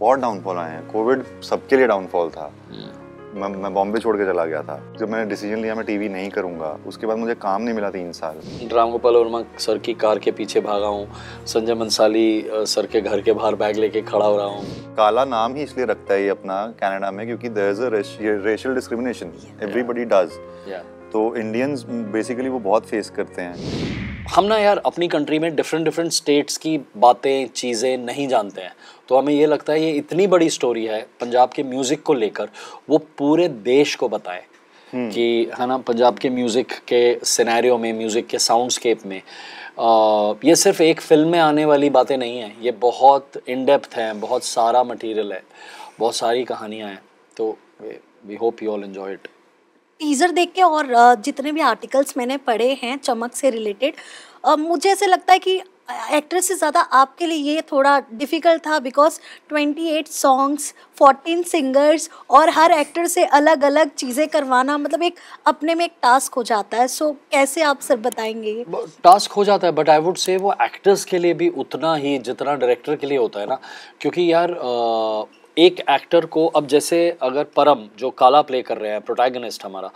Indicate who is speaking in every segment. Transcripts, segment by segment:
Speaker 1: बहुत डाउनफॉल आए हैं कोविड सबके लिए डाउनफॉल था हम्म। मैं मैं बॉम्बे छोड़ के चला गया था जब मैंने डिसीजन लिया मैं टीवी नहीं करूंगा उसके बाद मुझे काम नहीं मिला तीन साल राम
Speaker 2: गोपाल वर्मा सर की
Speaker 1: कार के पीछे भागा हूँ संजय मंसाली सर के घर के बाहर बैग लेके खड़ा हो रहा हूँ काला नाम ही इसलिए रखता है ये अपना कनाडा में क्योंकि there is a racial discrimination everybody does तो इंडियंस बेसिकली वो बहुत फेस करते हैं हम ना यार
Speaker 2: अपनी कंट्री में डिफरेंट डिफरेंट स्टेट्स की बातें चीज़ें नहीं जानते हैं तो हमें ये लगता है ये इतनी बड़ी स्टोरी है पंजाब के म्यूज़िक को लेकर वो पूरे देश को बताए हम्म। कि है ना पंजाब के म्यूज़िक के सिनेरियो में म्यूज़िक के साउंडस्केप में आ, ये सिर्फ एक फिल्म में आने वाली बातें नहीं हैं ये बहुत इन डेप्थ हैं बहुत सारा मटेरियल है बहुत सारी कहानियाँ हैं तो we hope you all enjoy it
Speaker 3: teaser देख के और जितने भी आर्टिकल्स मैंने पढ़े हैं चमक से रिलेटेड मुझे ऐसे लगता है कि एक्ट्रेस से ज़्यादा आपके लिए ये थोड़ा डिफ़िकल्ट था बिकॉज 28 सॉन्ग्स 14 सिंगर्स और हर एक्टर से अलग अलग चीज़ें करवाना मतलब एक अपने में एक टास्क हो जाता है सो so, कैसे आप सर बताएंगे
Speaker 2: टास्क हो जाता है बट आई वुड से वो एक्टर्स के लिए भी उतना ही जितना डायरेक्टर के लिए होता है ना क्योंकि यार आ, एक एक्टर को अब जैसे अगर परम जो काला प्ले कर रहे हैं प्रोटैगनिस्ट हमारा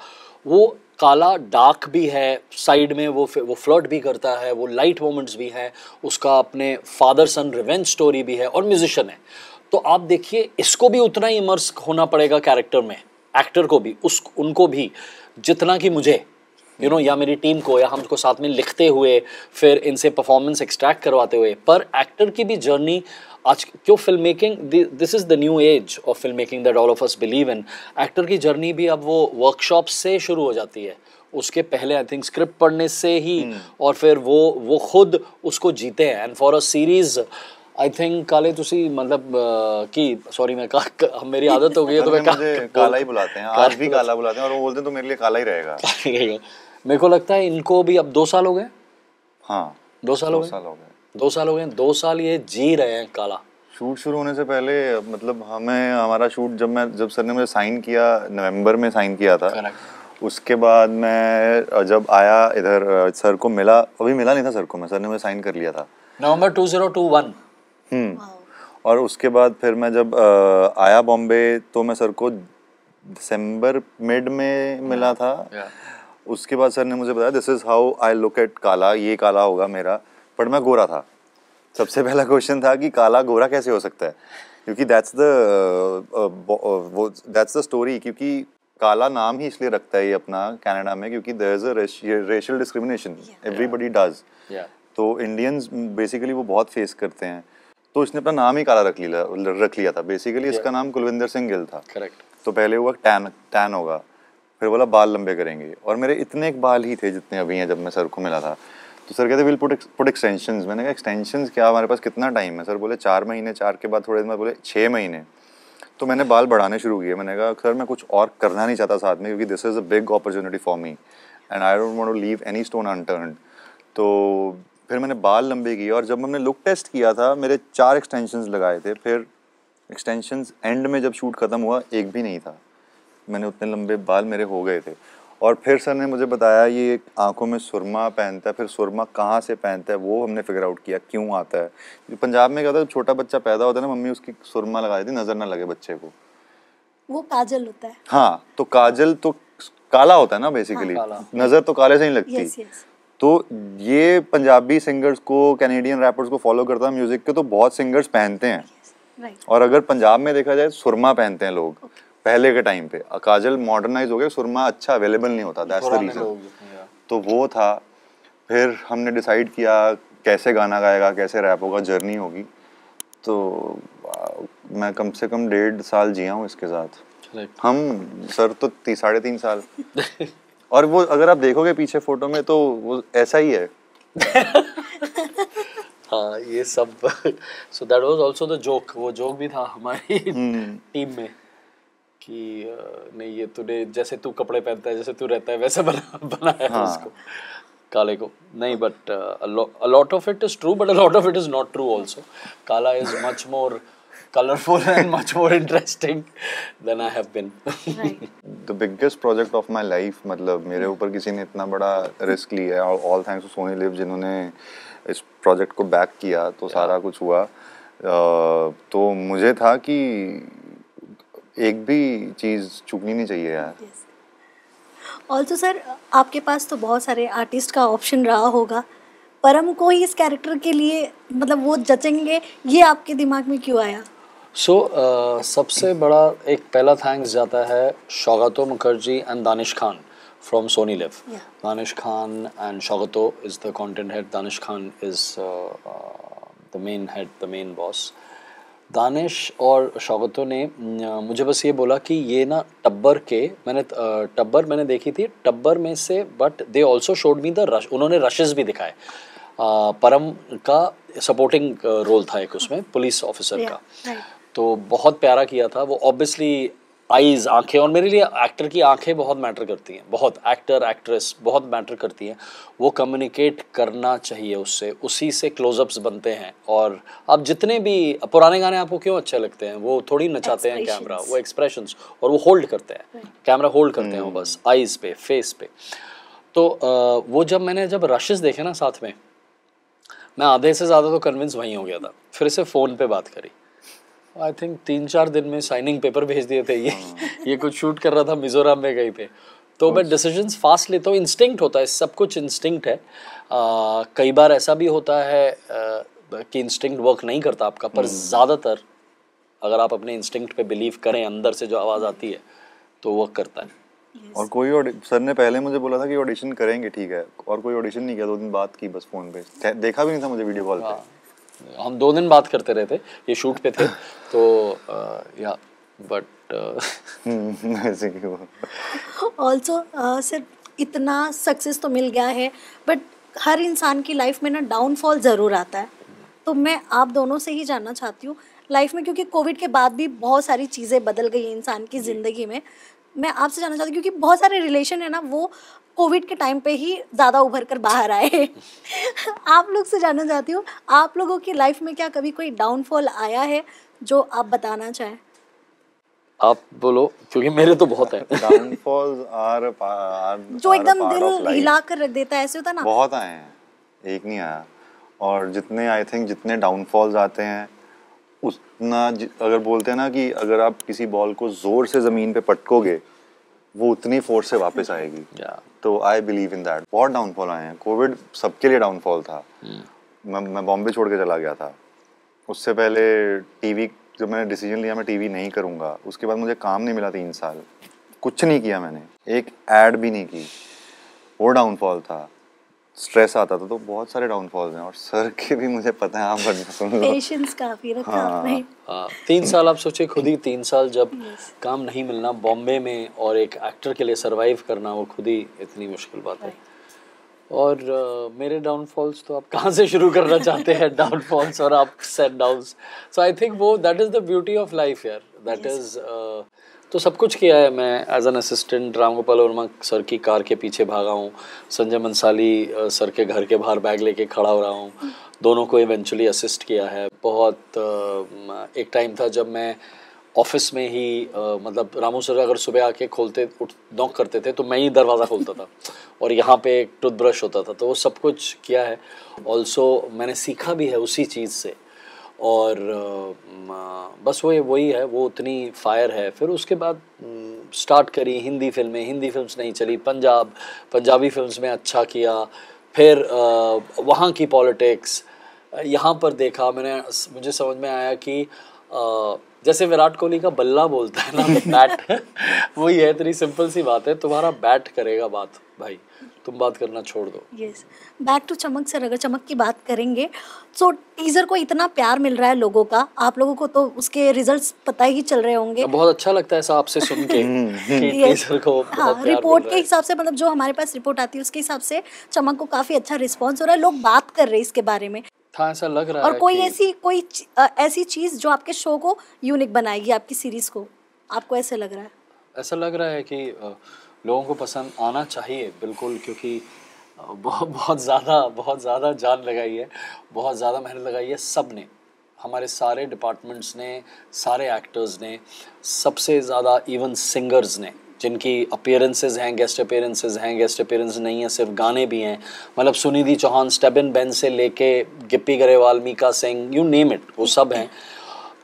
Speaker 2: वो काला डार्क भी है साइड में वो वो फ्लर्ट भी करता है वो लाइट मोमेंट्स भी हैं उसका अपने फादर सन रिवेंज स्टोरी भी है और म्यूजिशियन है तो आप देखिए इसको भी उतना ही इमर्स होना पड़ेगा कैरेक्टर में एक्टर को भी उस उनको भी जितना कि मुझे यू नो या मेरी टीम को या हम उसको साथ में लिखते हुए फिर इनसे परफॉर्मेंस एक्सट्रैक्ट करवाते हुए पर एक्टर की भी जर्नी आज क्यों film making this is the new age of film making that all of us believe in actor की जर्नी भी अब वो वर्कशॉप से शुरू हो जाती है उसके पहले आई थिंक स्क्रिप्ट पढ़ने से ही hmm. और फिर वो वो खुद उसको जीते हैं and for a series I think काले तुसी मतलब की सॉरी मैं का, मेरी आदत हो गई है तो मैं मतलब काला ही बुलाते हैं आज भी काला
Speaker 1: बुलाते हैं और वो बोलते हैं तो
Speaker 2: मेरे लिए काला ही रहेगा मेरे को लगता है इनको भी अब दो साल हो गए हाँ दो साल हो गए दो साल हो गए दो साल ये जी रहे हैं काला
Speaker 1: शूट शुरू होने से पहले मतलब हमें हमारा शूट जब मैं जब सर ने मुझे साइन किया नवंबर में साइन किया था Correct. उसके बाद मैं जब आया इधर सर को मिला अभी मिला नहीं था सर को मैं सर ने मुझे साइन कर लिया था नवंबर 2021 हम्म। और उसके बाद फिर मैं जब आया बॉम्बे तो मैं सर को दिसंबर मिड में मिला था उसके बाद सर ने मुझे बताया this is how I look at काला ये काला होगा मेरा पर मैं गोरा था सबसे पहला क्वेश्चन था कि काला गोरा कैसे हो सकता है क्योंकि दैट्स द वो दैट्स द स्टोरी क्योंकि काला नाम ही इसलिए रखता है ये अपना कनाडा में क्योंकि there is a racial discrimination everybody does तो इंडियंस बेसिकली वो बहुत फेस करते हैं तो इसने अपना नाम ही काला रख लिया रख लिया था बेसिकली इसका नाम कुलविंदर सिंह गिल था करेक्ट तो पहले हुआ टैन टैन होगा फिर बोला बाल लंबे करेंगे और मेरे इतने एक बाल ही थे जितने अभी हैं जब मैं सर को मिला था तो सर कहते विल पुट पुट एक्सटेंशन मैंने कहा एक्सटेंशन क्या हमारे पास कितना टाइम है सर बोले चार महीने चार के बाद थोड़े दिन बाद बोले छः महीने तो मैंने बाल बढ़ाने शुरू किए मैंने कहा सर मैं कुछ और करना नहीं चाहता साथ में क्योंकि this is a big opportunity for me and I don't want to leave any stone unturn तो फिर मैंने बाल लंबे किए और जब हमने लुक टेस्ट किया था मेरे चार एक्सटेंशन लगाए थे फिर एक्सटेंशन एंड में जब शूट ख़त्म हुआ एक भी नहीं था मैंने उतने लंबे बाल मेरे हो गए थे और फिर सर ने मुझे बताया ये आंखों में सुरमा पहनता है फिर सुरमा कहाँ से पहनता है वो हमने फिगर आउट किया क्यों आता है पंजाब में क्या होता है छोटा बच्चा पैदा होता है ना मम्मी उसकी सुरमा लगा देती नज़र ना लगे बच्चे को
Speaker 3: वो काजल होता है
Speaker 1: हाँ तो काजल तो काला होता है ना बेसिकली हाँ, नज़र तो काले से ही लगती yes, तो ये पंजाबी सिंगर्स को कैनेडियन रैपर्स को फॉलो करता है म्यूजिक के तो बहुत सिंगर्स पहनते हैं और अगर पंजाब में देखा जाए सुरमा पहनते हैं लोग पहले के टाइम पे काजल मॉडर्नाइज हो गया सुरमा अच्छा अवेलेबल नहीं होता दैट्स द रीजन तो वो था फिर हमने डिसाइड किया कैसे गाना गाएगा कैसे रैप होगा जर्नी होगी तो मैं कम से कम डेढ़ साल जिया हूँ इसके साथ हम सर तो साढ़े तीन साल और वो अगर आप देखोगे पीछे फोटो में तो वो ऐसा ही है
Speaker 2: हाँ ये सब so that was also the joke वो जोक भी था हमारी टीम
Speaker 1: हम्म।
Speaker 2: में कि नहीं ये तूने जैसे तू कपड़े पहनता है जैसे तू रहता है वैसे बना बनाया हाँ. उसको काले को नहीं but a lot of it is true but a lot of it is not true also काला is much more colorful and much more interesting than I have been.
Speaker 1: right. The biggest project of my life मतलब मेरे ऊपर किसी ने इतना बड़ा risk लिया और all thanks to Sony Live जिन्होंने इस project को back किया तो yeah. सारा कुछ हुआ तो मुझे था कि एक भी चीज़ चुकनी नहीं चाहिए यार
Speaker 3: ऑल्सो सर आपके पास तो बहुत सारे आर्टिस्ट का ऑप्शन रहा होगा परम को ही इस कैरेक्टर के लिए मतलब वो जचेंगे ये आपके दिमाग में क्यों आया
Speaker 2: सो so, uh, सबसे बड़ा एक पहला थैंक्स जाता है Shaugato Mukherjee and Danish Khan from Sony Liv Danish Khan and Shaugato is the content head Danish Khan is the main head the main boss Danish और शौगतो ने mm, uh, मुझे बस ये बोला कि ये ना टब्बर के मैंने uh, टब्बर मैंने देखी थी टब्बर में से but they also showed me the rush उन्होंने रशेज भी दिखाए uh, परम का सपोर्टिंग रोल था एक उसमें पुलिस ऑफिसर yeah, का right. तो बहुत प्यारा किया था वो ऑब्वियसली आईज़ आंखें और मेरे लिए एक्टर की आंखें बहुत मैटर करती हैं बहुत एक्टर एक्ट्रेस बहुत मैटर करती हैं वो कम्युनिकेट करना चाहिए उससे उसी से क्लोजअप्स बनते हैं और आप जितने भी पुराने गाने आपको क्यों अच्छे लगते हैं वो थोड़ी नचाते हैं कैमरा वो एक्सप्रेशंस और वो होल्ड करते हैं कैमरा होल्ड करते हैं वो hmm. बस आईज़ पे फेस पे तो वो जब मैंने जब रशेज देखे ना साथ में मैं आधे से ज़्यादा तो कन्विंस वहीं हो गया था फिर से फ़ोन पर बात करी आई थिंक तीन चार दिन में साइनिंग पेपर भेज दिए थे ये हाँ। ये कुछ शूट कर रहा था मिजोरम में गई पे तो मैं डिसीजन अच्छा। फास्ट लेता हूँ इंस्टिंक्ट होता है सब कुछ इंस्टिंक्ट है कई बार ऐसा भी होता है आ, कि इंस्टिंक्ट वर्क नहीं करता आपका पर हम्म। ज़्यादातर अगर आप अपने इंस्टिंक्ट पे बिलीव करें अंदर से जो आवाज़ आती है तो वर्क करता है
Speaker 1: Yes. और कोई सर ने पहले मुझे बोला था कि ऑडिशन करेंगे ठीक है और कोई ऑडिशन नहीं किया दो दिन बाद की बस फोन पे देखा भी नहीं था मुझे वीडियो कॉल पे हाँ। हम दो दिन बात करते रहे थे ये शूट पे थे तो
Speaker 2: या बट
Speaker 3: ऑल्सो सर इतना सक्सेस तो मिल गया है बट हर इंसान की लाइफ में ना डाउनफॉल ज़रूर आता है तो मैं आप दोनों से ही जानना चाहती हूँ लाइफ में क्योंकि कोविड के बाद भी बहुत सारी चीज़ें बदल गई इंसान की ज़िंदगी में मैं आपसे जानना चाहती हूँ क्योंकि बहुत सारे रिलेशन है ना वो कोविड के टाइम पे ही ज़्यादा उभर कर बाहर आए आप लोग से जानना चाहती हूँ आप लोगों की लाइफ में क्या कभी कोई डाउनफॉल आया है जो आप बताना चाहें
Speaker 1: आप बोलो क्योंकि मेरे तो बहुत है डाउनफॉल्स आर आर जो एकदम दिल हिला
Speaker 3: कर रख देता है ऐसे होता ना बहुत
Speaker 1: आए हैं एक नहीं आया और जितने आई थिंक जितने डाउनफॉल्स आते हैं उतना अगर बोलते हैं ना कि अगर आप किसी बॉल को जोर से ज़मीन पे पटकोगे वो उतनी फोर्स से वापस आएगी तो आई बिलीव इन दैट बहुत डाउनफॉल आए हैं कोविड सबके लिए डाउनफॉल था hmm. मैं मैं बॉम्बे छोड़ के चला गया था उससे पहले टीवी जब मैंने डिसीजन लिया मैं टीवी नहीं करूँगा उसके बाद मुझे काम नहीं मिला तीन साल कुछ नहीं किया मैंने एक ऐड भी नहीं की वो डाउनफॉल था स्ट्रेस आता था तो बहुत सारे डाउनफॉल्स हैं और सर के भी मुझे पता है आप बता सुन लो
Speaker 3: पेशेंस काफी रखा हाँ, आपने
Speaker 1: हाँ, तीन साल आप
Speaker 2: सोचिए खुद ही तीन साल जब काम नहीं मिलना बॉम्बे में और एक एक्टर के लिए सरवाइव करना वो खुद ही इतनी मुश्किल बात है और uh, मेरे डाउनफॉल्स तो आप कहाँ से शुरू करना चाहते हैं डाउनफॉल्स और आप set downs so I think वो that is the beauty of life यार दैट इज़ uh, तो सब कुछ किया है मैं as an assistant Ram Gopal Varma sir की कार के पीछे भागा हूँ संजय मंसाली uh, सर के घर के बाहर बैग लेके खड़ा हो रहा हूँ दोनों को इवेंचुअली असिस्ट किया है बहुत uh, एक टाइम था जब मैं ऑफिस में ही मतलब रामू सर अगर सुबह आके खोलते उठ नॉक करते थे तो मैं ही दरवाज़ा खोलता था और यहाँ पे एक टूथब्रश होता था तो वो सब कुछ किया है ऑल्सो मैंने सीखा भी है उसी चीज़ से और बस वो वही है वो उतनी फायर है फिर उसके बाद स्टार्ट करी हिंदी फिल्में हिंदी फिल्म्स नहीं चली पंजाब पंजाबी फिल्म्स में अच्छा किया फिर वहाँ की पॉलिटिक्स यहाँ पर देखा मैंने मुझे समझ में आया कि जैसे विराट कोहली का बल्ला बोलता है ना बैट वही है इतनी सिंपल सी बात है तुम्हारा बैट करेगा बात भाई तुम बात करना छोड़ दो
Speaker 3: yes back to Chamak sir अगर चमक की बात करेंगे सो so, टीजर को इतना प्यार मिल रहा है लोगों का आप लोगों को तो उसके रिजल्ट्स पता ही चल रहे होंगे बहुत
Speaker 2: अच्छा लगता है आपसे सुन के टीजर हम्म, हम्म। को हाँ रिपोर्ट के हिसाब
Speaker 3: से मतलब जो हमारे पास रिपोर्ट आती है उसके हिसाब से चमक को काफी अच्छा रिस्पॉन्स हो रहा है लोग बात कर रहे हैं इसके बारे में
Speaker 2: था हाँ, ऐसा लग रहा और है कोई ऐसी
Speaker 3: कोई ऐसी चीज जो आपके शो को यूनिक बनाएगी आपकी सीरीज को आपको ऐसे लग रहा है
Speaker 2: ऐसा लग रहा है कि आ, लोगों को पसंद आना चाहिए बिल्कुल क्योंकि बहुत बहुत ज़्यादा बहुत ज़्यादा जान लगाई है बहुत ज़्यादा मेहनत लगाई है सब ने हमारे सारे डिपार्टमेंट्स ने सारे एक्टर्स ने सबसे ज़्यादा इवन सिंगर्स ने जिनकी अपेयरेंसेज हैं गेस्ट अपेयरेंसेज हैं गेस्ट अपेयरेंस नहीं है सिर्फ गाने भी हैं मतलब सुनिधि चौहान स्टेबिन बेन से लेके Gippy Grewal Mika Singh you name it वो सब हैं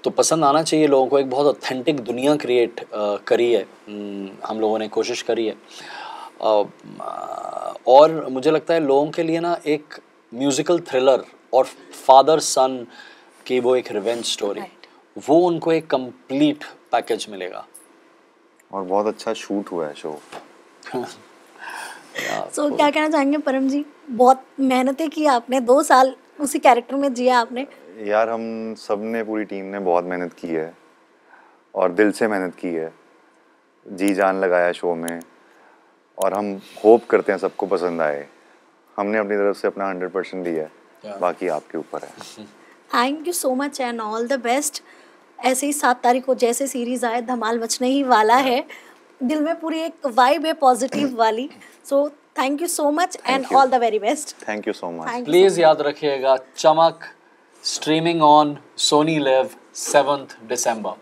Speaker 2: तो पसंद आना चाहिए लोगों को एक बहुत ऑथेंटिक दुनिया क्रिएट करी है हम लोगों ने कोशिश करी है और मुझे लगता है लोगों के लिए ना एक म्यूज़िकल थ्रिलर और फादर सन की वो एक रिवेंज स्टोरी वो उनको एक कंप्लीट
Speaker 1: पैकेज मिलेगा और बहुत अच्छा शूट हुआ है शो तो सो क्या
Speaker 3: कहना चाहेंगे परम जी बहुत मेहनतें की आपने दो साल उसी कैरेक्टर में जिया आपने
Speaker 1: यार हम सब ने पूरी टीम ने बहुत मेहनत की है और दिल से मेहनत की है जी जान लगाया शो में और हम होप करते हैं सबको पसंद आए हमने अपनी तरफ से अपना हंड्रेड परसेंट दिया है बाकी आपके ऊपर है
Speaker 3: thank you so much and all the best ऐसे ही सात तारीख को जैसे सीरीज आए धमाल मचने ही वाला है दिल में पूरी एक वाइब है पॉजिटिव वाली so thank you so much and all the very best
Speaker 1: thank you so much please याद रखिएगा
Speaker 2: चमक streaming on Sony Live 7th December.